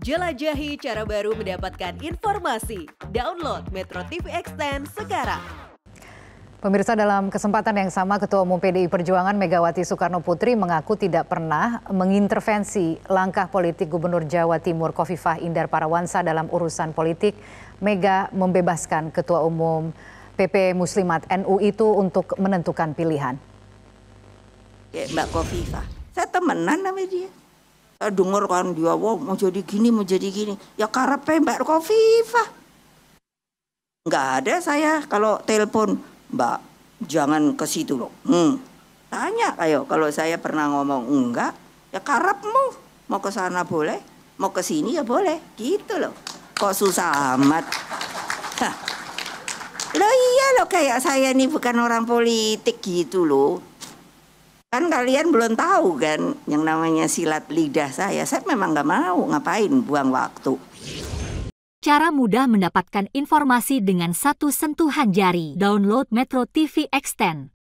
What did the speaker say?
Jelajahi cara baru mendapatkan informasi. Download Metro TV Extend sekarang. Pemirsa dalam kesempatan yang sama Ketua Umum PDI Perjuangan Megawati Soekarno Putri mengaku tidak pernah mengintervensi langkah politik Gubernur Jawa Timur Kofifah Indar Parawansa dalam urusan politik. Mega membebaskan Ketua Umum PP Muslimat NU itu untuk menentukan pilihan. Ya, Mbak Kofifah, saya temenan sama dia. Eh, dengar kan dia wow, mau jadi gini mau jadi gini ya karepe Mbak Kofifa nggak ada saya kalau telepon Mbak jangan ke situ loh hmm. tanya ayo kalau saya pernah ngomong enggak ya karepmu mau ke sana boleh mau ke sini ya boleh gitu loh kok susah amat Hah. Loh iya loh kayak saya nih bukan orang politik gitu loh kan kalian belum tahu kan yang namanya silat lidah saya. Saya memang nggak mau ngapain buang waktu. Cara mudah mendapatkan informasi dengan satu sentuhan jari. Download Metro TV Extend.